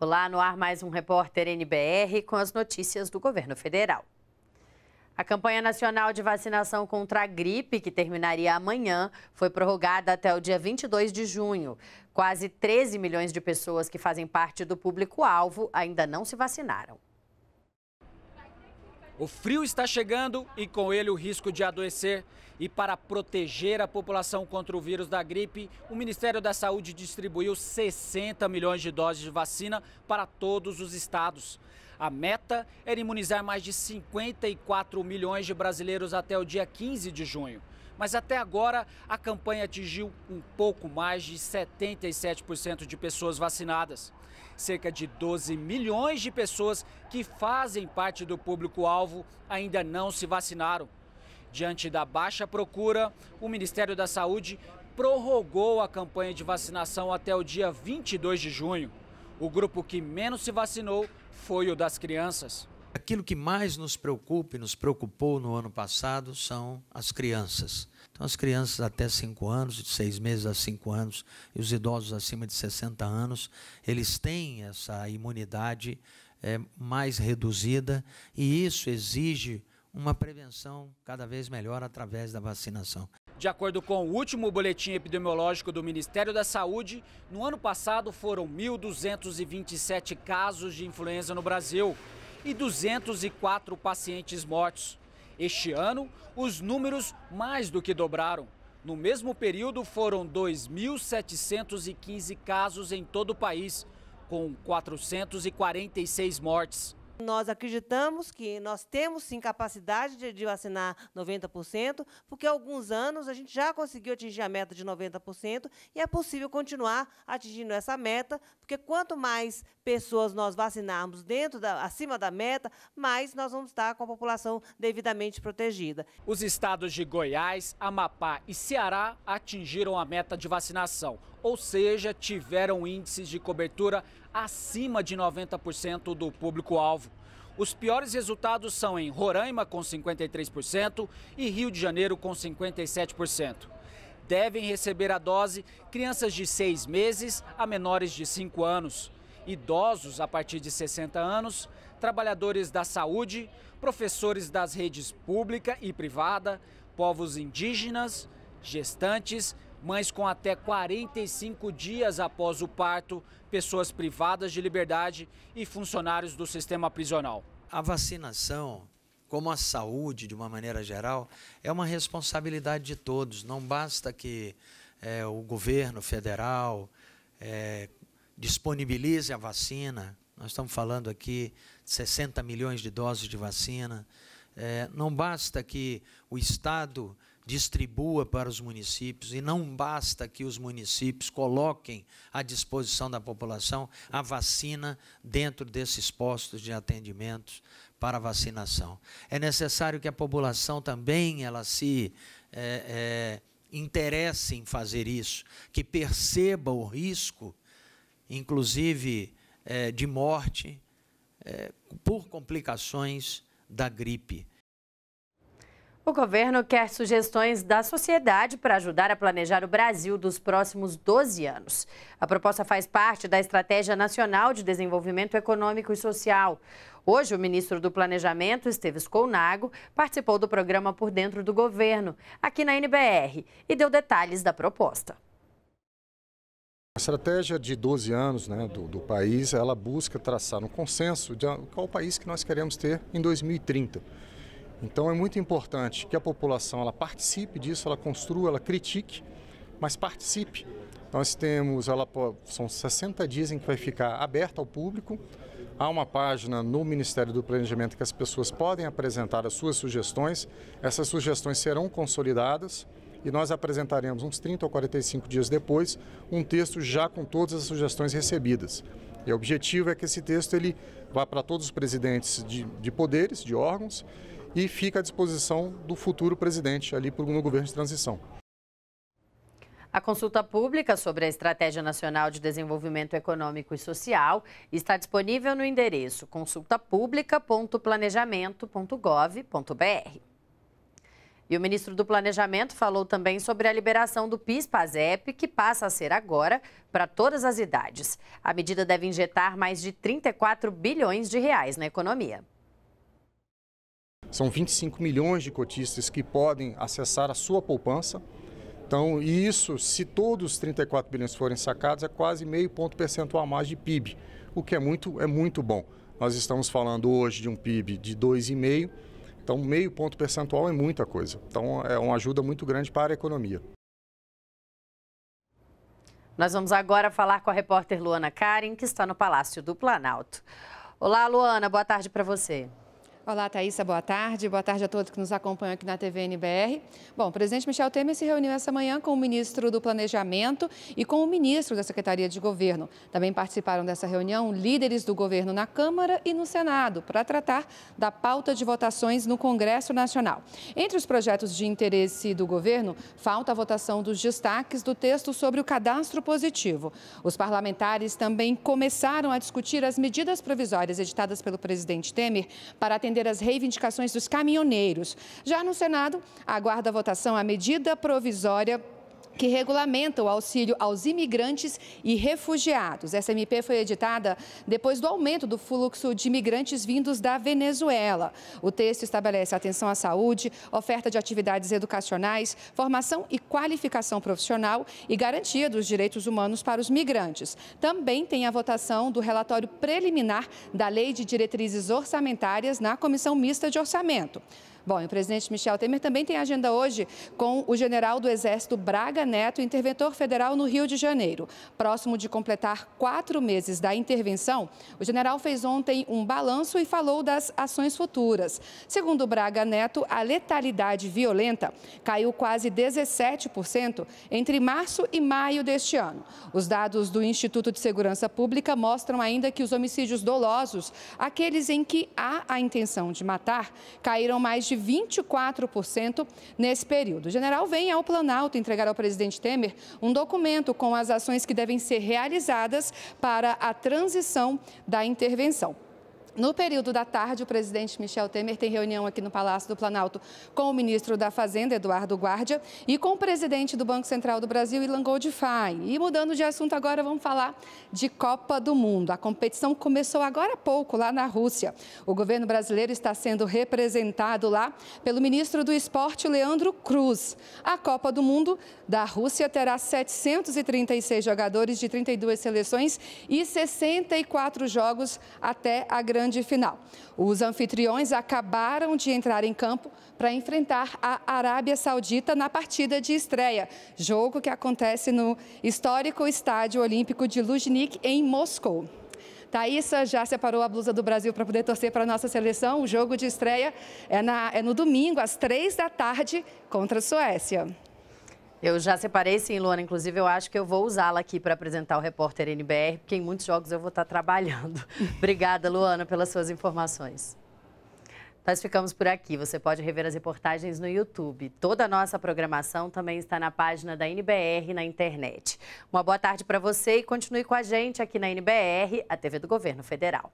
Olá, no ar mais um repórter NBR com as notícias do governo federal. A campanha nacional de vacinação contra a gripe, que terminaria amanhã, foi prorrogada até o dia 22 de junho. Quase 13 milhões de pessoas que fazem parte do público-alvo ainda não se vacinaram. O frio está chegando e com ele o risco de adoecer. E para proteger a população contra o vírus da gripe, o Ministério da Saúde distribuiu 60 milhões de doses de vacina para todos os estados. A meta era imunizar mais de 54 milhões de brasileiros até o dia 15 de junho. Mas até agora, a campanha atingiu um pouco mais de 77% de pessoas vacinadas. Cerca de 12 milhões de pessoas que fazem parte do público-alvo ainda não se vacinaram. Diante da baixa procura, o Ministério da Saúde prorrogou a campanha de vacinação até o dia 22 de junho. O grupo que menos se vacinou foi o das crianças. Aquilo que mais nos preocupa e nos preocupou no ano passado são as crianças. Então, as crianças até 5 anos, de 6 meses a 5 anos, e os idosos acima de 60 anos, eles têm essa imunidade é, mais reduzida e isso exige uma prevenção cada vez melhor através da vacinação. De acordo com o último boletim epidemiológico do Ministério da Saúde, no ano passado foram 1.227 casos de influenza no Brasil e 204 pacientes mortos. Este ano, os números mais do que dobraram. No mesmo período, foram 2.715 casos em todo o país, com 446 mortes. Nós acreditamos que nós temos sim capacidade de, de vacinar 90%, porque há alguns anos a gente já conseguiu atingir a meta de 90% e é possível continuar atingindo essa meta, porque quanto mais pessoas nós vacinarmos dentro da, acima da meta, mais nós vamos estar com a população devidamente protegida. Os estados de Goiás, Amapá e Ceará atingiram a meta de vacinação, ou seja, tiveram índices de cobertura acima de 90% do público-alvo. Os piores resultados são em Roraima, com 53%, e Rio de Janeiro, com 57%. Devem receber a dose crianças de 6 meses a menores de 5 anos, idosos a partir de 60 anos, trabalhadores da saúde, professores das redes pública e privada, povos indígenas, gestantes, mães com até 45 dias após o parto, pessoas privadas de liberdade e funcionários do sistema prisional. A vacinação, como a saúde de uma maneira geral, é uma responsabilidade de todos. Não basta que é, o governo federal é, disponibilize a vacina. Nós estamos falando aqui de 60 milhões de doses de vacina. É, não basta que o Estado distribua para os municípios, e não basta que os municípios coloquem à disposição da população a vacina dentro desses postos de atendimento para vacinação. É necessário que a população também ela se é, é, interesse em fazer isso, que perceba o risco, inclusive é, de morte, é, por complicações da gripe o governo quer sugestões da sociedade para ajudar a planejar o Brasil dos próximos 12 anos. A proposta faz parte da Estratégia Nacional de Desenvolvimento Econômico e Social. Hoje, o ministro do Planejamento, Esteves Colnago, participou do programa Por Dentro do Governo, aqui na NBR, e deu detalhes da proposta. A estratégia de 12 anos né, do, do, país, ela busca traçar um consenso de qual país que nós queremos ter em 2030. Então é muito importante que a população ela participe disso, ela construa, ela critique, mas participe. Nós temos, ela, são 60 dias em que vai ficar aberta ao público. Há uma página no Ministério do Planejamento que as pessoas podem apresentar as suas sugestões. Essas sugestões serão consolidadas e nós apresentaremos uns 30 ou 45 dias depois um texto já com todas as sugestões recebidas. E o objetivo é que esse texto ele vá para todos os presidentes de, de poderes, de órgãos, e fica à disposição do futuro presidente ali no governo de transição. A consulta pública sobre a Estratégia Nacional de Desenvolvimento Econômico e Social está disponível no endereço consultapublica.planejamento.gov.br. E o ministro do Planejamento falou também sobre a liberação do PIS-PASEP, que passa a ser agora para todas as idades. A medida deve injetar mais de 34 bilhões de reais na economia. São 25 milhões de cotistas que podem acessar a sua poupança. Então, e isso, se todos os 34 bilhões forem sacados, é quase meio ponto percentual a mais de PIB, o que é muito, é muito bom. Nós estamos falando hoje de um PIB de 2,5, então meio ponto percentual é muita coisa. Então, é uma ajuda muito grande para a economia. Nós vamos agora falar com a repórter Luana Karin, que está no Palácio do Planalto. Olá, Luana, boa tarde para você. Olá, Thaisa, boa tarde. Boa tarde a todos que nos acompanham aqui na TVNBR. Bom, o presidente Michel Temer se reuniu essa manhã com o ministro do Planejamento e com o ministro da Secretaria de Governo. Também participaram dessa reunião líderes do governo na Câmara e no Senado para tratar da pauta de votações no Congresso Nacional. Entre os projetos de interesse do governo, falta a votação dos destaques do texto sobre o cadastro positivo. Os parlamentares também começaram a discutir as medidas provisórias editadas pelo presidente Temer para atender atender as reivindicações dos caminhoneiros. Já no Senado, aguarda a votação a medida provisória que regulamenta o auxílio aos imigrantes e refugiados. Essa MP foi editada depois do aumento do fluxo de imigrantes vindos da Venezuela. O texto estabelece atenção à saúde, oferta de atividades educacionais, formação e qualificação profissional e garantia dos direitos humanos para os migrantes. Também tem a votação do relatório preliminar da Lei de Diretrizes Orçamentárias na Comissão Mista de Orçamento. Bom, e o presidente Michel Temer também tem agenda hoje com o general do Exército Braga Neto, interventor federal no Rio de Janeiro. Próximo de completar quatro meses da intervenção, o general fez ontem um balanço e falou das ações futuras. Segundo Braga Neto, a letalidade violenta caiu quase 17% entre março e maio deste ano. Os dados do Instituto de Segurança Pública mostram ainda que os homicídios dolosos, aqueles em que há a intenção de matar, caíram mais de de 24% nesse período. O general vem ao Planalto entregar ao presidente Temer um documento com as ações que devem ser realizadas para a transição da intervenção. No período da tarde, o presidente Michel Temer tem reunião aqui no Palácio do Planalto com o ministro da Fazenda, Eduardo Guardia, e com o presidente do Banco Central do Brasil, Ilan Goldfein. E mudando de assunto agora, vamos falar de Copa do Mundo. A competição começou agora há pouco, lá na Rússia. O governo brasileiro está sendo representado lá pelo ministro do Esporte, Leandro Cruz. A Copa do Mundo da Rússia terá 736 jogadores de 32 seleções e 64 jogos até a grande grande final. Os anfitriões acabaram de entrar em campo para enfrentar a Arábia Saudita na partida de estreia, jogo que acontece no histórico Estádio Olímpico de Luzhniki, em Moscou. Thaisa já separou a blusa do Brasil para poder torcer para a nossa seleção. O jogo de estreia é, na, é no domingo, às três da tarde, contra a Suécia. Eu já separei sim, Luana. Inclusive, eu acho que eu vou usá-la aqui para apresentar o repórter NBR, porque em muitos jogos eu vou estar tá trabalhando. Obrigada, Luana, pelas suas informações. Nós ficamos por aqui. Você pode rever as reportagens no YouTube. Toda a nossa programação também está na página da NBR na internet. Uma boa tarde para você e continue com a gente aqui na NBR, a TV do Governo Federal.